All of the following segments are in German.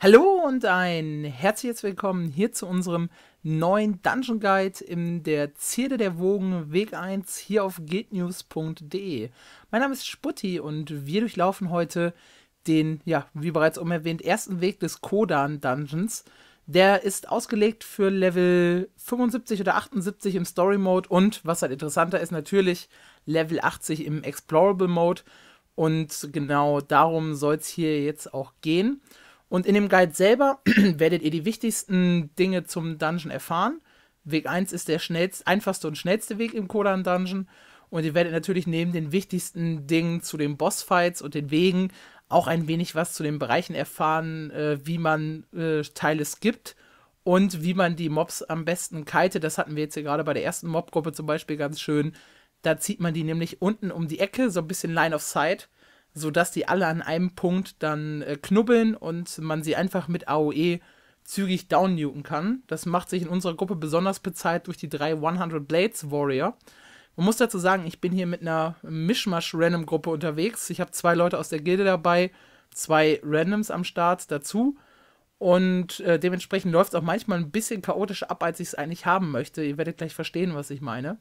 Hallo und ein herzliches Willkommen hier zu unserem neuen Dungeon Guide in der Zierde der Wogen Weg 1 hier auf guildnews.de. Mein Name ist Sputti und wir durchlaufen heute den, ja, wie bereits oben erwähnt, ersten Weg des Kodan Dungeons. Der ist ausgelegt für Level 75 oder 78 im Story Mode und, was halt interessanter ist, natürlich Level 80 im Explorable Mode. Und genau darum soll es hier jetzt auch gehen. Und in dem Guide selber werdet ihr die wichtigsten Dinge zum Dungeon erfahren. Weg 1 ist der schnellst, einfachste und schnellste Weg im Kodan Dungeon. Und ihr werdet natürlich neben den wichtigsten Dingen zu den Bossfights und den Wegen auch ein wenig was zu den Bereichen erfahren, äh, wie man äh, Teile skippt und wie man die Mobs am besten kite. Das hatten wir jetzt hier gerade bei der ersten Mobgruppe zum Beispiel ganz schön. Da zieht man die nämlich unten um die Ecke, so ein bisschen Line of Sight sodass die alle an einem Punkt dann äh, knubbeln und man sie einfach mit AOE zügig downnewten kann. Das macht sich in unserer Gruppe besonders bezahlt durch die drei 100 Blades Warrior. Man muss dazu sagen, ich bin hier mit einer Mischmasch-Random-Gruppe unterwegs. Ich habe zwei Leute aus der Gilde dabei, zwei Randoms am Start dazu. Und äh, dementsprechend läuft es auch manchmal ein bisschen chaotisch ab, als ich es eigentlich haben möchte. Ihr werdet gleich verstehen, was ich meine.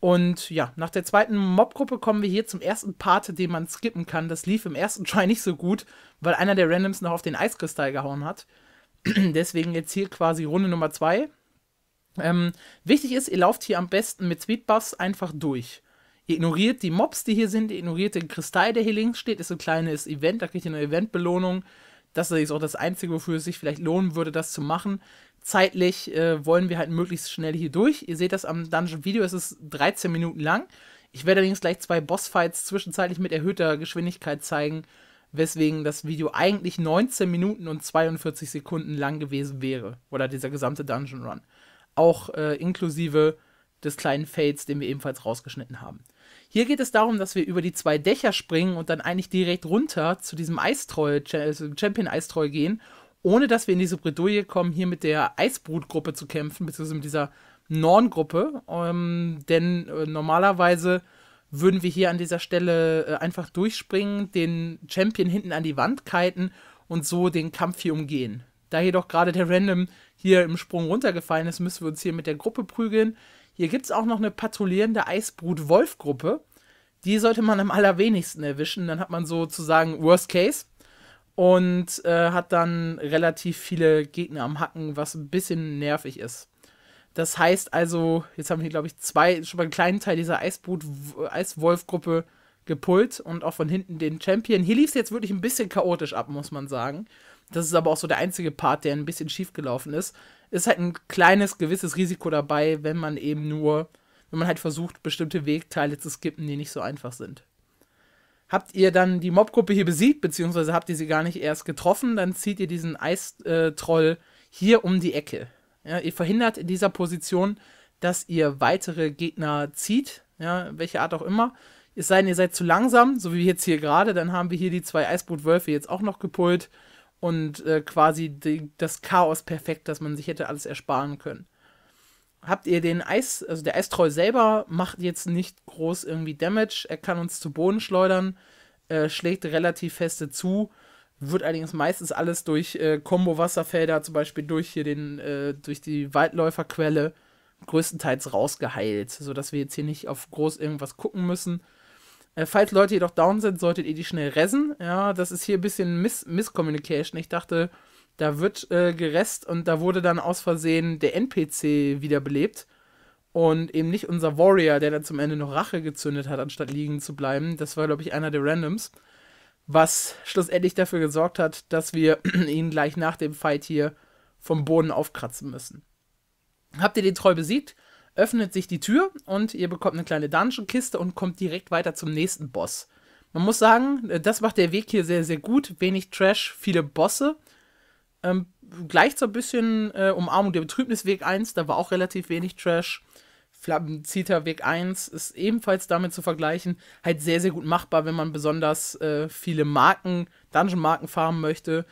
Und ja, nach der zweiten Mobgruppe kommen wir hier zum ersten Part, den man skippen kann. Das lief im ersten Try nicht so gut, weil einer der Randoms noch auf den Eiskristall gehauen hat. Deswegen jetzt hier quasi Runde Nummer 2. Ähm, wichtig ist, ihr lauft hier am besten mit Sweetbuffs einfach durch. Ihr ignoriert die Mobs, die hier sind, ihr ignoriert den Kristall, der hier links steht, ist so ein kleines Event, da kriegt ihr eine Eventbelohnung das ist auch das Einzige, wofür es sich vielleicht lohnen würde, das zu machen. Zeitlich äh, wollen wir halt möglichst schnell hier durch. Ihr seht das am Dungeon-Video, es ist 13 Minuten lang. Ich werde allerdings gleich zwei Bossfights zwischenzeitlich mit erhöhter Geschwindigkeit zeigen, weswegen das Video eigentlich 19 Minuten und 42 Sekunden lang gewesen wäre. Oder dieser gesamte Dungeon Run. Auch äh, inklusive des kleinen Fades, den wir ebenfalls rausgeschnitten haben. Hier geht es darum, dass wir über die zwei Dächer springen und dann eigentlich direkt runter zu diesem Eistroll, äh, Champion Eistroll gehen, ohne dass wir in diese Bredouille kommen, hier mit der Eisbrutgruppe zu kämpfen, beziehungsweise mit dieser Norn-Gruppe. Ähm, denn äh, normalerweise würden wir hier an dieser Stelle äh, einfach durchspringen, den Champion hinten an die Wand kiten und so den Kampf hier umgehen. Da jedoch gerade der Random hier im Sprung runtergefallen ist, müssen wir uns hier mit der Gruppe prügeln. Hier gibt es auch noch eine patrouillierende Eisbrut-Wolf-Gruppe. Die sollte man am allerwenigsten erwischen. Dann hat man sozusagen Worst Case und äh, hat dann relativ viele Gegner am Hacken, was ein bisschen nervig ist. Das heißt also, jetzt haben wir, glaube ich, zwei, schon mal einen kleinen Teil dieser Eisbrut-Eiswolf-Gruppe gepult und auch von hinten den Champion. Hier lief es jetzt wirklich ein bisschen chaotisch ab, muss man sagen. Das ist aber auch so der einzige Part, der ein bisschen schief gelaufen ist. Ist halt ein kleines, gewisses Risiko dabei, wenn man eben nur, wenn man halt versucht, bestimmte Wegteile zu skippen, die nicht so einfach sind. Habt ihr dann die Mobgruppe hier besiegt, beziehungsweise habt ihr sie gar nicht erst getroffen, dann zieht ihr diesen Eistroll hier um die Ecke. Ja, ihr verhindert in dieser Position, dass ihr weitere Gegner zieht, ja, welche Art auch immer. Es sei denn, ihr seid zu langsam, so wie jetzt hier gerade, dann haben wir hier die zwei Eisbootwölfe jetzt auch noch gepult und äh, quasi die, das Chaos perfekt, das man sich hätte alles ersparen können. Habt ihr den Eis, also der Eistroll selber macht jetzt nicht groß irgendwie Damage, er kann uns zu Boden schleudern, äh, schlägt relativ feste zu, wird allerdings meistens alles durch äh, Kombo-Wasserfelder, zum Beispiel durch hier den, äh, durch die Waldläuferquelle, größtenteils rausgeheilt, sodass wir jetzt hier nicht auf groß irgendwas gucken müssen. Äh, falls Leute jedoch down sind, solltet ihr die schnell resen. Ja, das ist hier ein bisschen Miss Misscommunication. Ich dachte, da wird äh, gerest und da wurde dann aus Versehen der NPC wiederbelebt. Und eben nicht unser Warrior, der dann zum Ende noch Rache gezündet hat, anstatt liegen zu bleiben. Das war, glaube ich, einer der Randoms. Was schlussendlich dafür gesorgt hat, dass wir ihn gleich nach dem Fight hier vom Boden aufkratzen müssen. Habt ihr den Troll besiegt? öffnet sich die Tür und ihr bekommt eine kleine Dungeon-Kiste und kommt direkt weiter zum nächsten Boss. Man muss sagen, äh, das macht der Weg hier sehr, sehr gut. Wenig Trash, viele Bosse. Ähm, gleicht so ein bisschen äh, Umarmung der Betrübnis Weg 1, da war auch relativ wenig Trash. Flammenzieher Weg 1 ist ebenfalls damit zu vergleichen. Halt sehr, sehr gut machbar, wenn man besonders äh, viele Marken, Dungeon-Marken farmen möchte.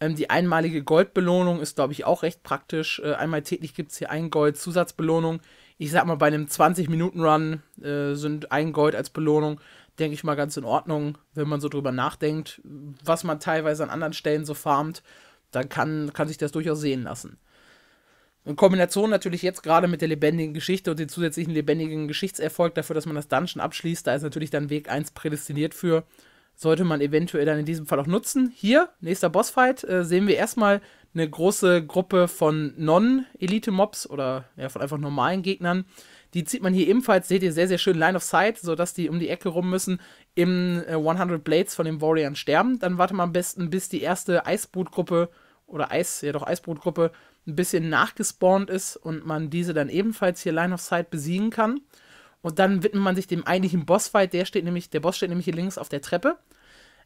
Ähm, die einmalige Goldbelohnung ist, glaube ich, auch recht praktisch. Äh, einmal täglich gibt es hier ein Gold-Zusatzbelohnung ich sag mal, bei einem 20-Minuten-Run äh, sind ein Gold als Belohnung, denke ich mal, ganz in Ordnung, wenn man so drüber nachdenkt, was man teilweise an anderen Stellen so farmt, dann kann, kann sich das durchaus sehen lassen. In Kombination natürlich jetzt gerade mit der lebendigen Geschichte und dem zusätzlichen lebendigen Geschichtserfolg dafür, dass man das Dungeon abschließt, da ist natürlich dann Weg 1 prädestiniert für. Sollte man eventuell dann in diesem Fall auch nutzen. Hier, nächster Bossfight, äh, sehen wir erstmal eine große Gruppe von Non-Elite-Mobs oder ja, von einfach normalen Gegnern. Die zieht man hier ebenfalls, seht ihr, sehr, sehr schön Line of Sight, sodass die um die Ecke rum müssen, im 100 äh, Blades von den Warriors sterben. Dann wartet man am besten, bis die erste Eisbrutgruppe oder Eis, ja doch Eisbrutgruppe ein bisschen nachgespawnt ist und man diese dann ebenfalls hier Line of Sight besiegen kann. Und dann widmet man sich dem eigentlichen Bossfight, der steht nämlich, der Boss steht nämlich hier links auf der Treppe.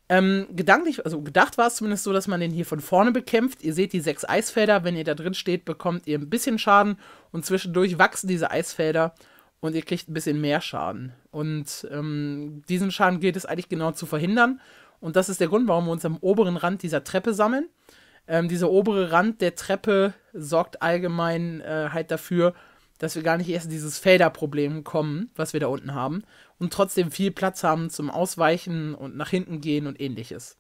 Ähm, gedanklich, also gedacht war es zumindest so, dass man den hier von vorne bekämpft. Ihr seht die sechs Eisfelder, wenn ihr da drin steht, bekommt ihr ein bisschen Schaden und zwischendurch wachsen diese Eisfelder und ihr kriegt ein bisschen mehr Schaden. Und ähm, diesen Schaden gilt es eigentlich genau zu verhindern. Und das ist der Grund, warum wir uns am oberen Rand dieser Treppe sammeln. Ähm, dieser obere Rand der Treppe sorgt allgemein äh, halt dafür, dass wir gar nicht erst in dieses Felderproblem kommen, was wir da unten haben, und trotzdem viel Platz haben zum Ausweichen und nach hinten gehen und ähnliches.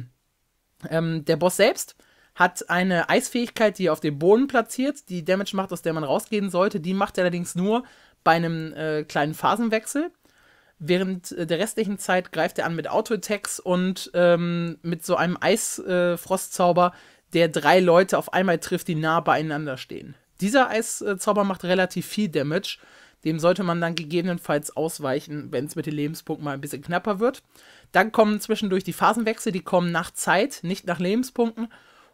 ähm, der Boss selbst hat eine Eisfähigkeit, die er auf dem Boden platziert, die Damage macht, aus der man rausgehen sollte. Die macht er allerdings nur bei einem äh, kleinen Phasenwechsel. Während äh, der restlichen Zeit greift er an mit Auto-Attacks und ähm, mit so einem Eisfrostzauber, äh, der drei Leute auf einmal trifft, die nah beieinander stehen. Dieser Eiszauber macht relativ viel Damage. Dem sollte man dann gegebenenfalls ausweichen, wenn es mit den Lebenspunkten mal ein bisschen knapper wird. Dann kommen zwischendurch die Phasenwechsel, die kommen nach Zeit, nicht nach Lebenspunkten.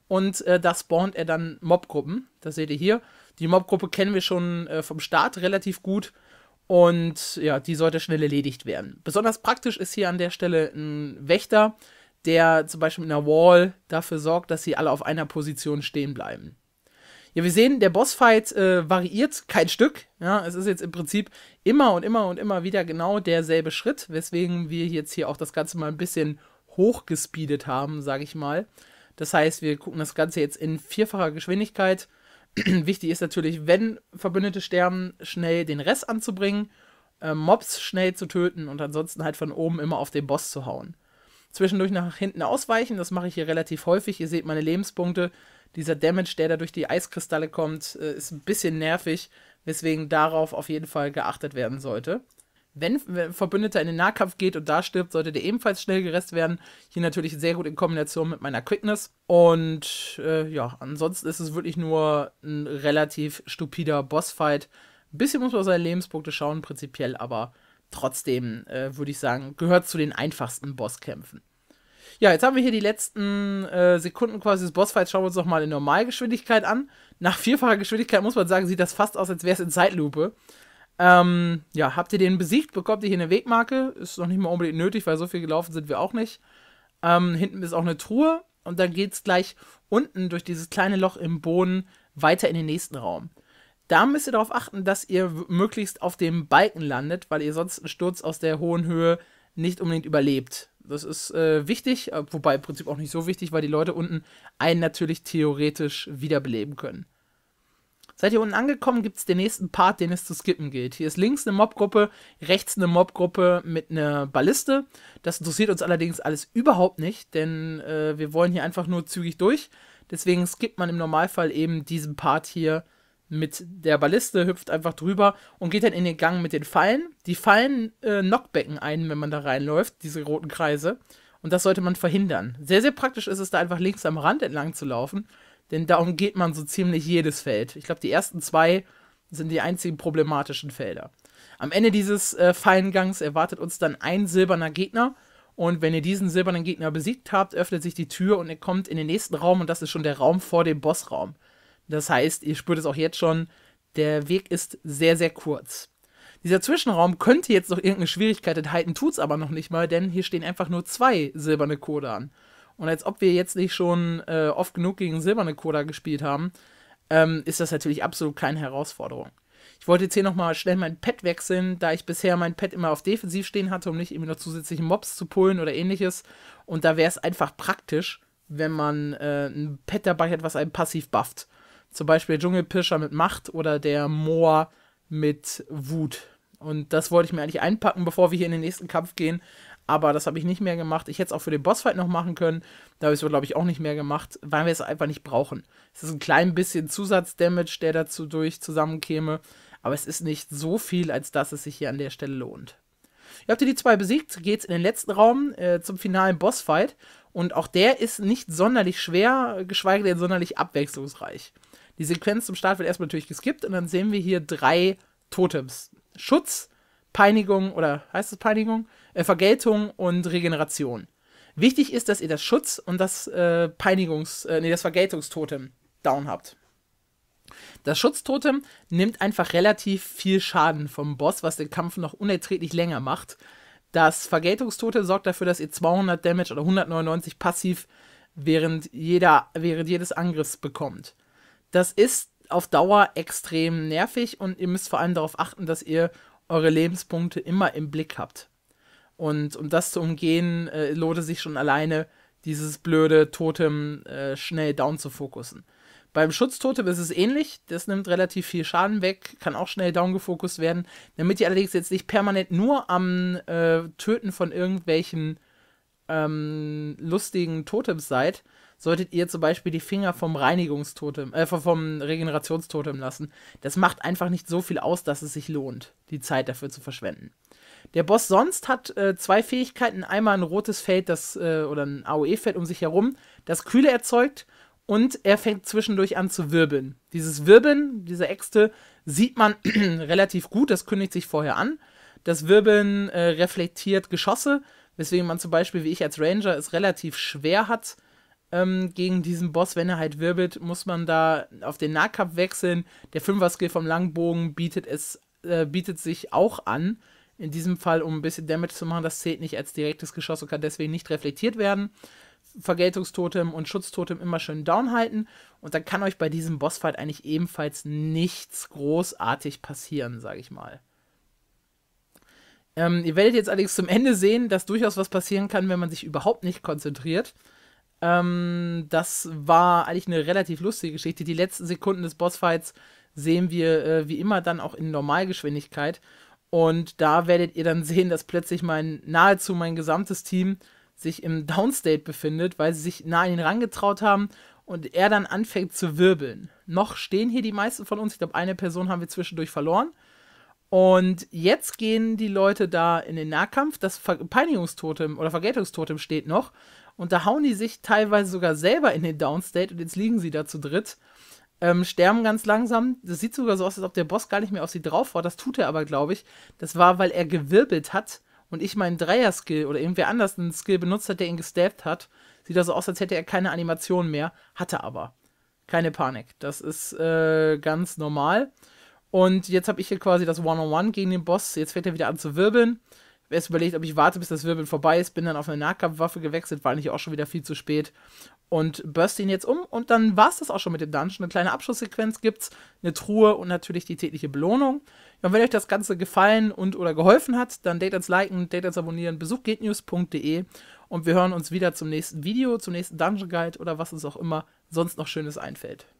Und äh, da spawnt er dann Mobgruppen. Das seht ihr hier. Die Mobgruppe kennen wir schon äh, vom Start relativ gut. Und ja, die sollte schnell erledigt werden. Besonders praktisch ist hier an der Stelle ein Wächter, der zum Beispiel in einer Wall dafür sorgt, dass sie alle auf einer Position stehen bleiben. Ja, wir sehen, der Bossfight äh, variiert kein Stück. Ja, es ist jetzt im Prinzip immer und immer und immer wieder genau derselbe Schritt, weswegen wir jetzt hier auch das Ganze mal ein bisschen hochgespeedet haben, sage ich mal. Das heißt, wir gucken das Ganze jetzt in vierfacher Geschwindigkeit. Wichtig ist natürlich, wenn Verbündete sterben, schnell den Rest anzubringen, äh, Mobs schnell zu töten und ansonsten halt von oben immer auf den Boss zu hauen. Zwischendurch nach hinten ausweichen, das mache ich hier relativ häufig. Ihr seht meine Lebenspunkte dieser Damage, der da durch die Eiskristalle kommt, äh, ist ein bisschen nervig, weswegen darauf auf jeden Fall geachtet werden sollte. Wenn Verbündeter in den Nahkampf geht und da stirbt, sollte der ebenfalls schnell gerezt werden. Hier natürlich sehr gut in Kombination mit meiner Quickness. Und äh, ja, ansonsten ist es wirklich nur ein relativ stupider Bossfight. Ein bisschen muss man seine Lebenspunkte schauen, prinzipiell, aber trotzdem äh, würde ich sagen, gehört zu den einfachsten Bosskämpfen. Ja, jetzt haben wir hier die letzten äh, Sekunden quasi des Bossfights. Schauen wir uns nochmal in Normalgeschwindigkeit an. Nach vierfacher Geschwindigkeit muss man sagen, sieht das fast aus, als wäre es in Zeitlupe. Ähm, ja, habt ihr den besiegt, bekommt ihr hier eine Wegmarke. Ist noch nicht mal unbedingt nötig, weil so viel gelaufen sind wir auch nicht. Ähm, hinten ist auch eine Truhe und dann geht es gleich unten durch dieses kleine Loch im Boden weiter in den nächsten Raum. Da müsst ihr darauf achten, dass ihr möglichst auf dem Balken landet, weil ihr sonst einen Sturz aus der hohen Höhe nicht unbedingt überlebt. Das ist äh, wichtig, äh, wobei im Prinzip auch nicht so wichtig, weil die Leute unten einen natürlich theoretisch wiederbeleben können. Seid ihr unten angekommen, gibt es den nächsten Part, den es zu skippen gilt. Hier ist links eine Mobgruppe, rechts eine Mobgruppe mit einer Balliste. Das interessiert uns allerdings alles überhaupt nicht, denn äh, wir wollen hier einfach nur zügig durch. Deswegen skippt man im Normalfall eben diesen Part hier mit der Balliste, hüpft einfach drüber und geht dann in den Gang mit den Fallen. Die Fallen äh, Knockbecken ein, wenn man da reinläuft, diese roten Kreise. Und das sollte man verhindern. Sehr, sehr praktisch ist es, da einfach links am Rand entlang zu laufen, denn darum geht man so ziemlich jedes Feld. Ich glaube, die ersten zwei sind die einzigen problematischen Felder. Am Ende dieses äh, Fallengangs erwartet uns dann ein silberner Gegner. Und wenn ihr diesen silbernen Gegner besiegt habt, öffnet sich die Tür und ihr kommt in den nächsten Raum und das ist schon der Raum vor dem Bossraum. Das heißt, ihr spürt es auch jetzt schon, der Weg ist sehr, sehr kurz. Dieser Zwischenraum könnte jetzt noch irgendeine Schwierigkeit enthalten, tut es aber noch nicht mal, denn hier stehen einfach nur zwei silberne Coda an. Und als ob wir jetzt nicht schon äh, oft genug gegen silberne Coda gespielt haben, ähm, ist das natürlich absolut keine Herausforderung. Ich wollte jetzt hier nochmal schnell mein Pet wechseln, da ich bisher mein Pet immer auf defensiv stehen hatte, um nicht irgendwie noch zusätzliche Mobs zu pullen oder ähnliches. Und da wäre es einfach praktisch, wenn man äh, ein Pet dabei hat, was einen passiv bufft. Zum Beispiel der Dschungelpirscher mit Macht oder der Moor mit Wut. Und das wollte ich mir eigentlich einpacken, bevor wir hier in den nächsten Kampf gehen. Aber das habe ich nicht mehr gemacht. Ich hätte es auch für den Bossfight noch machen können. Da habe ich es, glaube ich, auch nicht mehr gemacht, weil wir es einfach nicht brauchen. Es ist ein klein bisschen Zusatzdamage, der dazu durch zusammenkäme. Aber es ist nicht so viel, als dass es sich hier an der Stelle lohnt. Ihr habt ihr die zwei besiegt, geht es in den letzten Raum äh, zum finalen Bossfight. Und auch der ist nicht sonderlich schwer, geschweige denn sonderlich abwechslungsreich. Die Sequenz zum Start wird erstmal natürlich geskippt und dann sehen wir hier drei Totems. Schutz, Peinigung oder heißt es Peinigung? Äh, Vergeltung und Regeneration. Wichtig ist, dass ihr das Schutz und das äh, Peinigungs, äh, nee, das Vergeltungstotem down habt. Das Schutztotem nimmt einfach relativ viel Schaden vom Boss, was den Kampf noch unerträglich länger macht. Das Vergeltungstotem sorgt dafür, dass ihr 200 Damage oder 199 passiv während, jeder, während jedes Angriffs bekommt. Das ist auf Dauer extrem nervig und ihr müsst vor allem darauf achten, dass ihr eure Lebenspunkte immer im Blick habt. Und um das zu umgehen, äh, lohnt es sich schon alleine, dieses blöde Totem äh, schnell down zu fokussen. Beim Schutztotem ist es ähnlich, das nimmt relativ viel Schaden weg, kann auch schnell down gefokust werden, damit ihr allerdings jetzt nicht permanent nur am äh, Töten von irgendwelchen ähm, lustigen Totems seid, solltet ihr zum Beispiel die Finger vom Reinigungstotem, äh, vom Regenerationstotem lassen. Das macht einfach nicht so viel aus, dass es sich lohnt, die Zeit dafür zu verschwenden. Der Boss sonst hat äh, zwei Fähigkeiten: einmal ein rotes Feld, das äh, oder ein AOE-Feld um sich herum, das Kühle erzeugt und er fängt zwischendurch an zu wirbeln. Dieses Wirbeln, diese Äxte, sieht man relativ gut, das kündigt sich vorher an. Das Wirbeln äh, reflektiert Geschosse, weswegen man zum Beispiel, wie ich als Ranger, es relativ schwer hat, ähm, gegen diesen Boss, wenn er halt wirbelt, muss man da auf den Nahkampf wechseln. Der Fünfer-Skill vom Langbogen bietet es, äh, bietet sich auch an. In diesem Fall, um ein bisschen Damage zu machen, das zählt nicht als direktes Geschoss und kann deswegen nicht reflektiert werden. Vergeltungstotem und Schutztotem immer schön downhalten. Und dann kann euch bei diesem Bossfight eigentlich ebenfalls nichts großartig passieren, sage ich mal. Ähm, ihr werdet jetzt allerdings zum Ende sehen, dass durchaus was passieren kann, wenn man sich überhaupt nicht konzentriert. Ähm, das war eigentlich eine relativ lustige Geschichte. Die letzten Sekunden des Bossfights sehen wir äh, wie immer dann auch in Normalgeschwindigkeit. Und da werdet ihr dann sehen, dass plötzlich mein nahezu mein gesamtes Team sich im Downstate befindet, weil sie sich nah an ihn rangetraut haben und er dann anfängt zu wirbeln. Noch stehen hier die meisten von uns. Ich glaube, eine Person haben wir zwischendurch verloren. Und jetzt gehen die Leute da in den Nahkampf. Das Ver Peinigungstotem oder Vergeltungstotem steht noch. Und da hauen die sich teilweise sogar selber in den Downstate und jetzt liegen sie da zu dritt. Ähm, sterben ganz langsam. Das sieht sogar so aus, als ob der Boss gar nicht mehr auf sie drauf war. Das tut er aber, glaube ich. Das war, weil er gewirbelt hat und ich meinen Dreier-Skill oder irgendwer anders einen Skill benutzt hat, der ihn gestabbt hat. Sieht das so aus, als hätte er keine Animation mehr. Hatte aber. Keine Panik. Das ist äh, ganz normal. Und jetzt habe ich hier quasi das One-on-One gegen den Boss. Jetzt fängt er wieder an zu wirbeln. Erst überlegt, ob ich warte, bis das Wirbeln vorbei ist. Bin dann auf eine Nahkampfwaffe gewechselt, war eigentlich auch schon wieder viel zu spät. Und burste ihn jetzt um. Und dann war es das auch schon mit dem Dungeon. Eine kleine Abschlusssequenz gibt's, eine Truhe und natürlich die tägliche Belohnung. Und wenn euch das Ganze gefallen und oder geholfen hat, dann date datet liken, date datet abonnieren, besucht gatenews.de und wir hören uns wieder zum nächsten Video, zum nächsten Dungeon Guide oder was uns auch immer sonst noch Schönes einfällt.